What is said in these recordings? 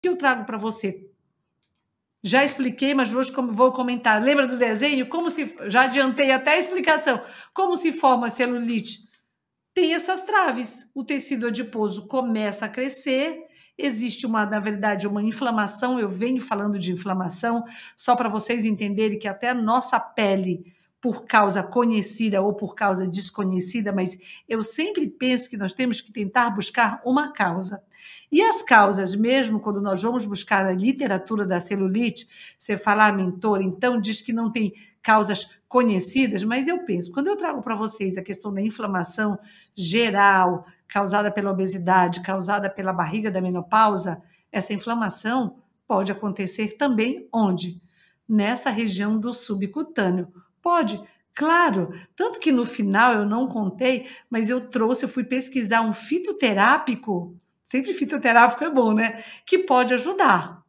que eu trago para você? Já expliquei, mas hoje vou comentar. Lembra do desenho? Como se já adiantei até a explicação. Como se forma a celulite? Tem essas traves. O tecido adiposo começa a crescer. Existe uma, na verdade, uma inflamação. Eu venho falando de inflamação só para vocês entenderem que até a nossa pele por causa conhecida ou por causa desconhecida, mas eu sempre penso que nós temos que tentar buscar uma causa. E as causas, mesmo quando nós vamos buscar a literatura da celulite, você falar ah, mentor, então diz que não tem causas conhecidas, mas eu penso, quando eu trago para vocês a questão da inflamação geral, causada pela obesidade, causada pela barriga da menopausa, essa inflamação pode acontecer também onde? Nessa região do subcutâneo Pode, claro. Tanto que no final eu não contei, mas eu trouxe, eu fui pesquisar um fitoterápico. Sempre fitoterápico é bom, né? Que pode ajudar.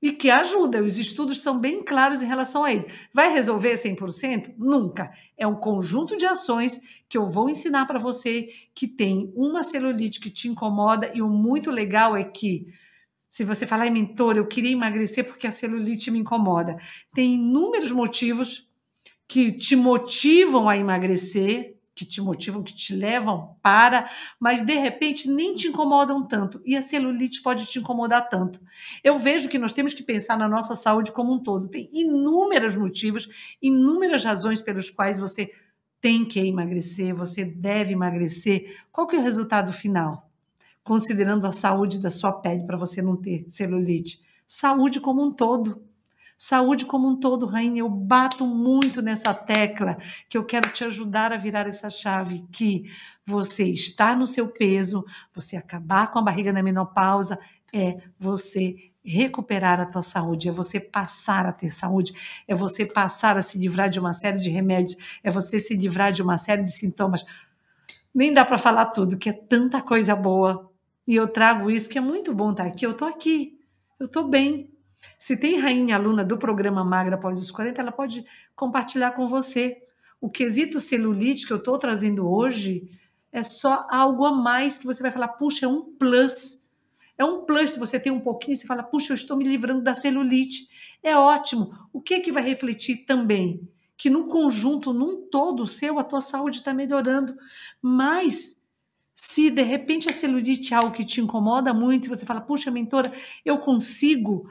E que ajuda, os estudos são bem claros em relação a ele. Vai resolver 100%? Nunca. É um conjunto de ações que eu vou ensinar para você que tem uma celulite que te incomoda e o muito legal é que se você falar, mentor, eu queria emagrecer porque a celulite me incomoda. Tem inúmeros motivos que te motivam a emagrecer, que te motivam, que te levam para, mas de repente nem te incomodam tanto. E a celulite pode te incomodar tanto. Eu vejo que nós temos que pensar na nossa saúde como um todo. Tem inúmeros motivos, inúmeras razões pelos quais você tem que emagrecer, você deve emagrecer. Qual que é o resultado final? Considerando a saúde da sua pele para você não ter celulite. Saúde como um todo. Saúde como um todo, Rainha, eu bato muito nessa tecla que eu quero te ajudar a virar essa chave que você está no seu peso, você acabar com a barriga na menopausa é você recuperar a tua saúde, é você passar a ter saúde, é você passar a se livrar de uma série de remédios, é você se livrar de uma série de sintomas. Nem dá para falar tudo, que é tanta coisa boa. E eu trago isso que é muito bom estar tá aqui. Eu tô aqui. Eu tô bem. Se tem rainha aluna do programa Magra após os 40, ela pode compartilhar com você. O quesito celulite que eu estou trazendo hoje é só algo a mais que você vai falar, puxa, é um plus. É um plus, se você tem um pouquinho, você fala, puxa, eu estou me livrando da celulite. É ótimo. O que, que vai refletir também? Que no conjunto, num todo seu, a tua saúde está melhorando. Mas se de repente a celulite é algo que te incomoda muito, e você fala, puxa, mentora, eu consigo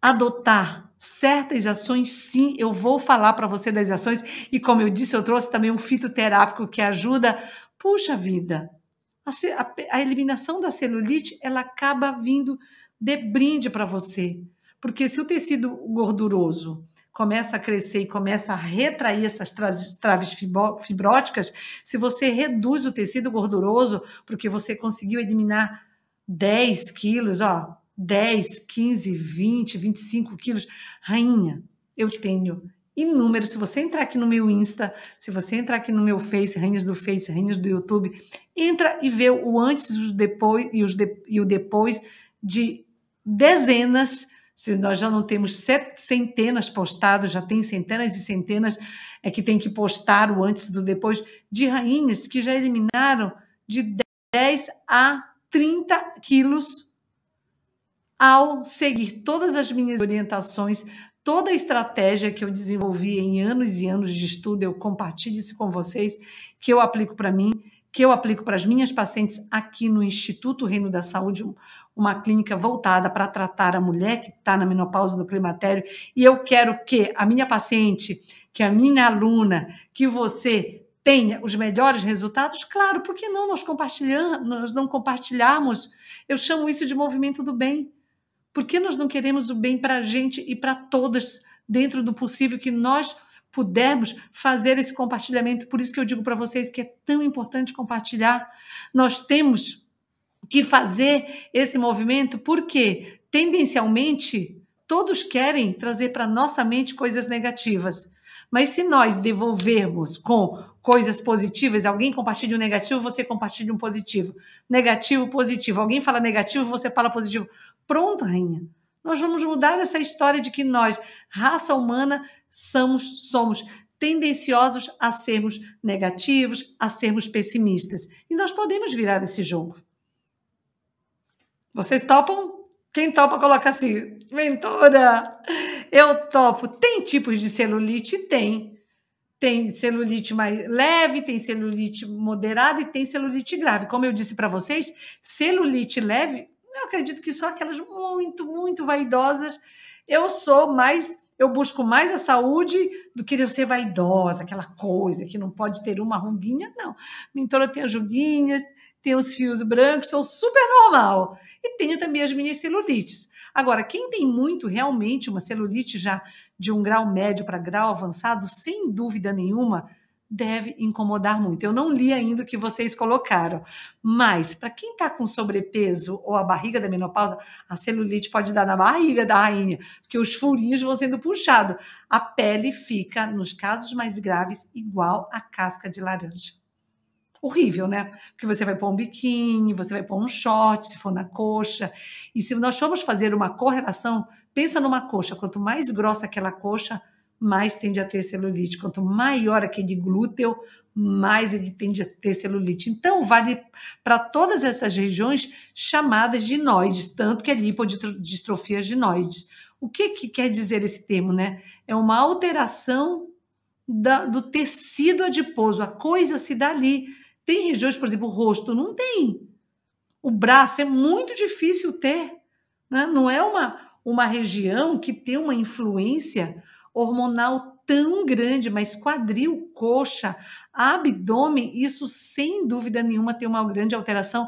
adotar certas ações, sim, eu vou falar para você das ações. E como eu disse, eu trouxe também um fitoterápico que ajuda. Puxa vida, a, a, a eliminação da celulite ela acaba vindo de brinde para você. Porque se o tecido gorduroso começa a crescer e começa a retrair essas traves fibróticas, se você reduz o tecido gorduroso, porque você conseguiu eliminar 10 quilos, ó, 10, 15, 20, 25 quilos. Rainha, eu tenho inúmeros. Se você entrar aqui no meu Insta, se você entrar aqui no meu Face, Rainhas do Face, Rainhas do YouTube, entra e vê o antes e, depois, e, os de, e o depois de dezenas, se nós já não temos set, centenas postados, já tem centenas e centenas é que tem que postar o antes do depois de rainhas que já eliminaram de 10 a 30 quilos ao seguir todas as minhas orientações, toda a estratégia que eu desenvolvi em anos e anos de estudo, eu compartilho isso com vocês, que eu aplico para mim, que eu aplico para as minhas pacientes aqui no Instituto Reino da Saúde, uma clínica voltada para tratar a mulher que está na menopausa do climatério. E eu quero que a minha paciente, que a minha aluna, que você tenha os melhores resultados, claro, por que não nós, compartilhamos, nós não compartilharmos? Eu chamo isso de movimento do bem. Por que nós não queremos o bem para a gente e para todas, dentro do possível que nós pudermos fazer esse compartilhamento? Por isso que eu digo para vocês que é tão importante compartilhar. Nós temos que fazer esse movimento porque, tendencialmente, todos querem trazer para nossa mente coisas negativas. Mas se nós devolvermos com coisas positivas, alguém compartilha um negativo, você compartilha um positivo. Negativo, positivo. Alguém fala negativo, você fala positivo. Pronto, rainha. Nós vamos mudar essa história de que nós, raça humana, somos, somos tendenciosos a sermos negativos, a sermos pessimistas. E nós podemos virar esse jogo. Vocês topam? Quem topa, coloca assim: mentora! Eu topo. Tem tipos de celulite? Tem. Tem celulite mais leve, tem celulite moderada e tem celulite grave. Como eu disse para vocês, celulite leve, eu acredito que só aquelas muito, muito vaidosas. Eu sou mais eu busco mais a saúde do que eu ser vaidosa, aquela coisa que não pode ter uma ruguinha, não. Mentora tem as ruguinhas, tem os fios brancos, sou super normal. E tenho também as minhas celulites. Agora, quem tem muito realmente uma celulite já de um grau médio para grau avançado, sem dúvida nenhuma, deve incomodar muito. Eu não li ainda o que vocês colocaram, mas para quem está com sobrepeso ou a barriga da menopausa, a celulite pode dar na barriga da rainha, porque os furinhos vão sendo puxados. A pele fica, nos casos mais graves, igual a casca de laranja horrível, né? Porque você vai pôr um biquíni, você vai pôr um short, se for na coxa. E se nós formos fazer uma correlação, pensa numa coxa. Quanto mais grossa aquela coxa, mais tende a ter celulite. Quanto maior aquele glúteo, mais ele tende a ter celulite. Então, vale para todas essas regiões chamadas de ginoides, tanto que é lipodistrofia ginoides. O que, que quer dizer esse termo, né? É uma alteração da, do tecido adiposo, a coisa se dá ali. Tem regiões, por exemplo, o rosto não tem. O braço é muito difícil ter. Né? Não é uma, uma região que tem uma influência hormonal tão grande, mas quadril, coxa, abdômen, isso sem dúvida nenhuma tem uma grande alteração